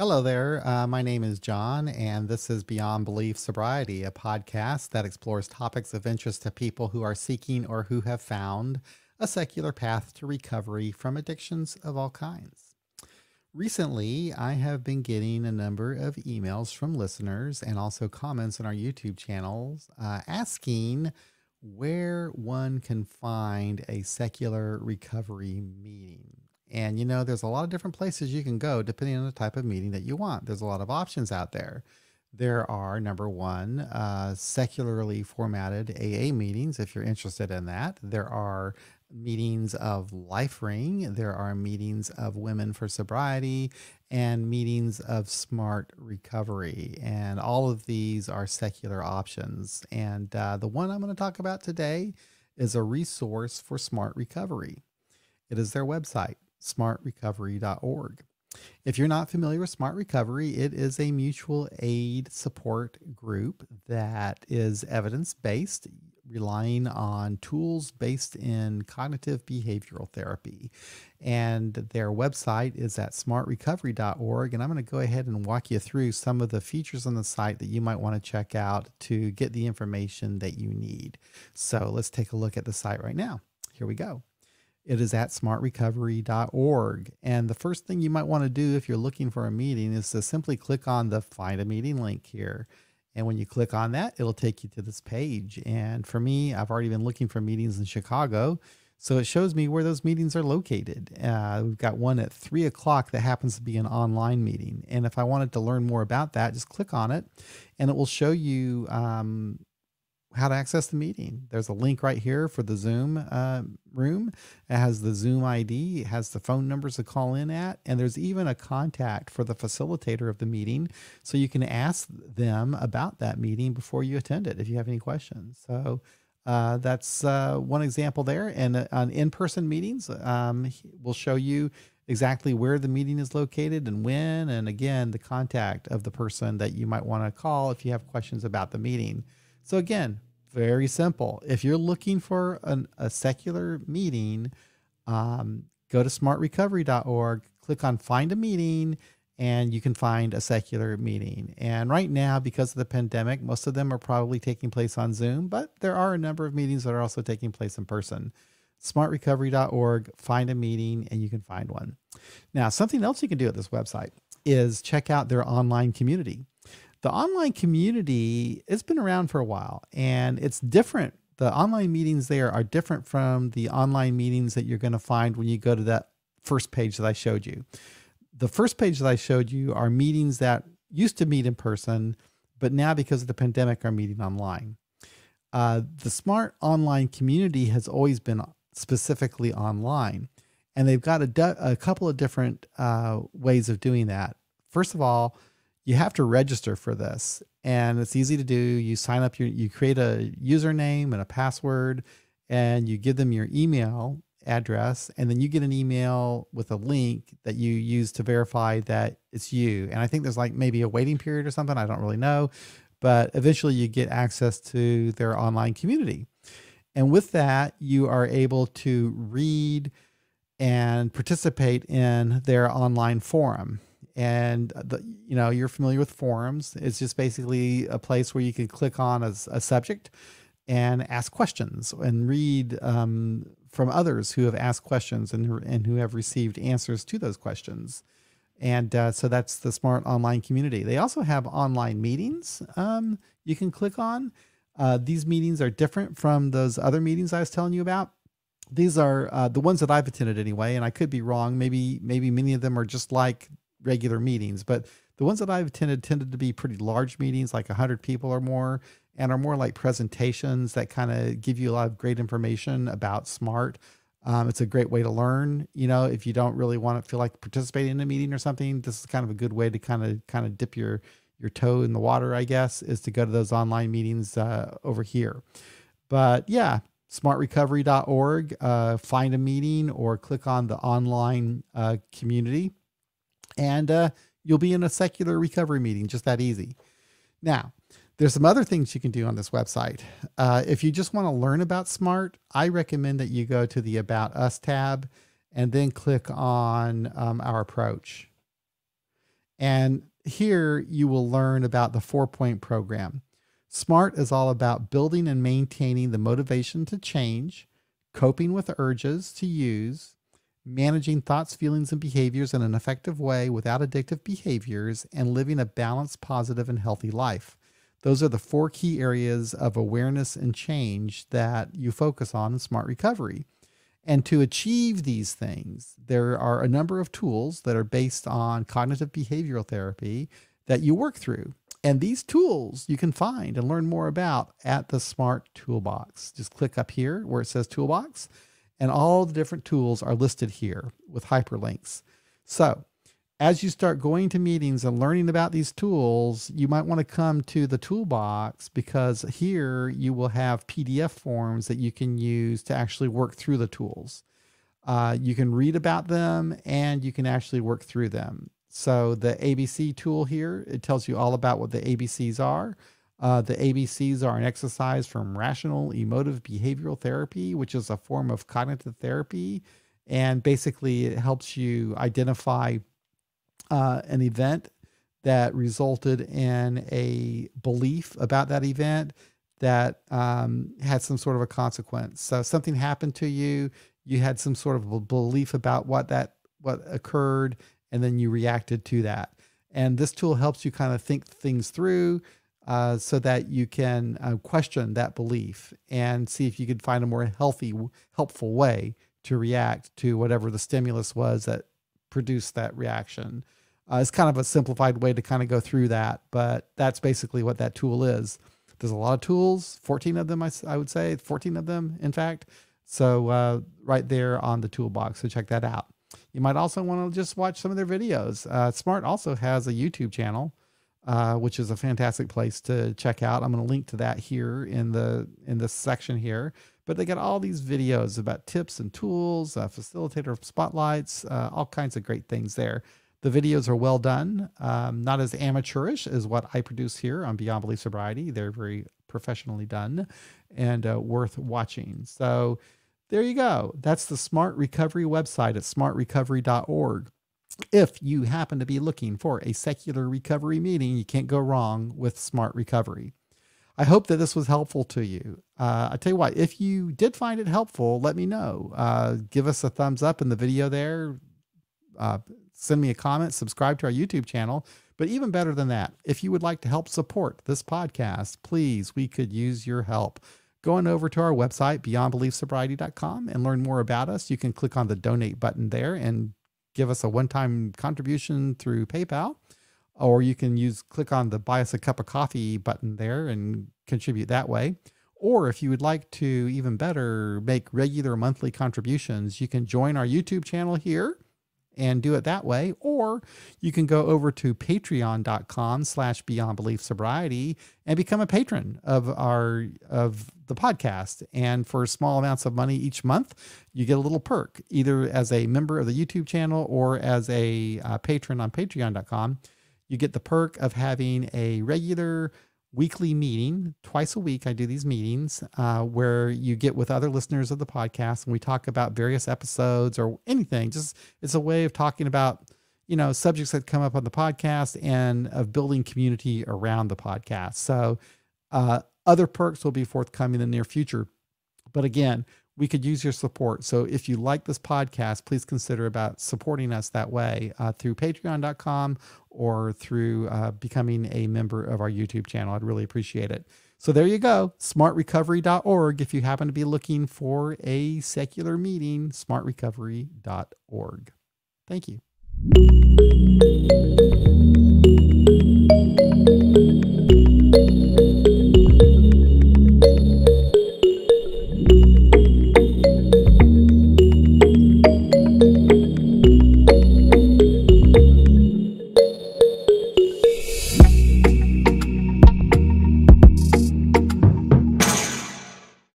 Hello there. Uh, my name is John, and this is Beyond Belief Sobriety, a podcast that explores topics of interest to people who are seeking or who have found a secular path to recovery from addictions of all kinds. Recently, I have been getting a number of emails from listeners and also comments on our YouTube channels uh, asking where one can find a secular recovery meeting and you know, there's a lot of different places you can go depending on the type of meeting that you want. There's a lot of options out there. There are number one, uh, secularly formatted AA meetings if you're interested in that. There are meetings of Life Ring, there are meetings of Women for Sobriety, and meetings of Smart Recovery. And all of these are secular options. And uh, the one I'm going to talk about today is a resource for smart recovery. It is their website smartrecovery.org. If you're not familiar with Smart Recovery, it is a mutual aid support group that is evidence based, relying on tools based in cognitive behavioral therapy. And their website is at smartrecovery.org. And I'm going to go ahead and walk you through some of the features on the site that you might want to check out to get the information that you need. So let's take a look at the site right now. Here we go. It is at smartrecovery.org. And the first thing you might want to do if you're looking for a meeting is to simply click on the find a meeting link here. And when you click on that, it'll take you to this page. And for me, I've already been looking for meetings in Chicago. So it shows me where those meetings are located. Uh, we've got one at three o'clock that happens to be an online meeting. And if I wanted to learn more about that, just click on it and it will show you um, how to access the meeting. There's a link right here for the Zoom uh, room. It has the Zoom ID, it has the phone numbers to call in at, and there's even a contact for the facilitator of the meeting. So you can ask them about that meeting before you attend it if you have any questions. So uh, that's uh, one example there. And uh, on in person meetings, um, we'll show you exactly where the meeting is located and when, and again, the contact of the person that you might want to call if you have questions about the meeting. So again, very simple. If you're looking for an, a secular meeting, um, go to smartrecovery.org, click on find a meeting, and you can find a secular meeting. And right now, because of the pandemic, most of them are probably taking place on Zoom, but there are a number of meetings that are also taking place in person. Smartrecovery.org, find a meeting, and you can find one. Now, something else you can do at this website is check out their online community the online community it's been around for a while and it's different the online meetings there are different from the online meetings that you're going to find when you go to that first page that i showed you the first page that i showed you are meetings that used to meet in person but now because of the pandemic are meeting online uh, the smart online community has always been specifically online and they've got a, a couple of different uh, ways of doing that first of all you have to register for this and it's easy to do. You sign up, you, you create a username and a password and you give them your email address and then you get an email with a link that you use to verify that it's you. And I think there's like maybe a waiting period or something. I don't really know, but eventually you get access to their online community. And with that, you are able to read and participate in their online forum and the, you know you're familiar with forums it's just basically a place where you can click on a, a subject and ask questions and read um, from others who have asked questions and, and who have received answers to those questions and uh, so that's the smart online community they also have online meetings um, you can click on uh, these meetings are different from those other meetings i was telling you about these are uh, the ones that I've attended anyway, and I could be wrong. Maybe maybe many of them are just like regular meetings, but the ones that I've attended tended to be pretty large meetings, like 100 people or more, and are more like presentations that kind of give you a lot of great information about SMART. Um, it's a great way to learn. You know, if you don't really want to feel like participating in a meeting or something, this is kind of a good way to kind of kind of dip your your toe in the water, I guess, is to go to those online meetings uh, over here. But yeah, smartrecovery.org, uh, find a meeting or click on the online uh, community and uh, you'll be in a secular recovery meeting just that easy. Now, there's some other things you can do on this website. Uh, if you just want to learn about SMART, I recommend that you go to the About Us tab and then click on um, our approach. And here you will learn about the four point program. SMART is all about building and maintaining the motivation to change, coping with urges to use, managing thoughts, feelings, and behaviors in an effective way without addictive behaviors, and living a balanced, positive, and healthy life. Those are the four key areas of awareness and change that you focus on in smart recovery. And to achieve these things, there are a number of tools that are based on cognitive behavioral therapy that you work through. And these tools you can find and learn more about at the Smart Toolbox. Just click up here where it says Toolbox and all the different tools are listed here with hyperlinks. So as you start going to meetings and learning about these tools, you might want to come to the toolbox because here you will have PDF forms that you can use to actually work through the tools. Uh, you can read about them and you can actually work through them. So the ABC tool here, it tells you all about what the ABCs are. Uh, the ABCs are an exercise from rational emotive behavioral therapy, which is a form of cognitive therapy. And basically, it helps you identify uh, an event that resulted in a belief about that event that um, had some sort of a consequence. So, something happened to you, you had some sort of a belief about what that what occurred, and then you reacted to that. And this tool helps you kind of think things through uh, so that you can uh, question that belief and see if you could find a more healthy, helpful way to react to whatever the stimulus was that produced that reaction. Uh, it's kind of a simplified way to kind of go through that, but that's basically what that tool is. There's a lot of tools, 14 of them, I, I would say, 14 of them, in fact. So, uh, right there on the toolbox. So, check that out. You might also want to just watch some of their videos. Uh, Smart also has a YouTube channel uh, which is a fantastic place to check out. I'm going to link to that here in the in this section here. But they got all these videos about tips and tools, uh, facilitator spotlights, uh, all kinds of great things there. The videos are well done, um, not as amateurish as what I produce here on Beyond Belief Sobriety. They're very professionally done and uh, worth watching. So there you go. That's the Smart Recovery website at smartrecovery.org if you happen to be looking for a secular recovery meeting, you can't go wrong with Smart Recovery. I hope that this was helpful to you. Uh, I tell you what, if you did find it helpful, let me know. Uh, give us a thumbs up in the video there. Uh, send me a comment, subscribe to our YouTube channel. But even better than that, if you would like to help support this podcast, please, we could use your help. Going over to our website, beyondbeliefsobriety.com, and learn more about us. You can click on the donate button there and give us a one-time contribution through PayPal, or you can use click on the buy us a cup of coffee button there and contribute that way. Or if you would like to even better make regular monthly contributions, you can join our YouTube channel here and do it that way. Or you can go over to patreon.com slash beyond belief sobriety and become a patron of our of the podcast. And for small amounts of money each month, you get a little perk, either as a member of the YouTube channel or as a uh, patron on patreon.com. You get the perk of having a regular weekly meeting twice a week. I do these meetings uh, where you get with other listeners of the podcast and we talk about various episodes or anything. Just it's a way of talking about you know subjects that come up on the podcast and of building community around the podcast. So uh, other perks will be forthcoming in the near future. But again, we could use your support. So if you like this podcast, please consider about supporting us that way uh, through patreon.com or through uh, becoming a member of our YouTube channel. I'd really appreciate it. So there you go, smartrecovery.org. If you happen to be looking for a secular meeting, smartrecovery.org. Thank you.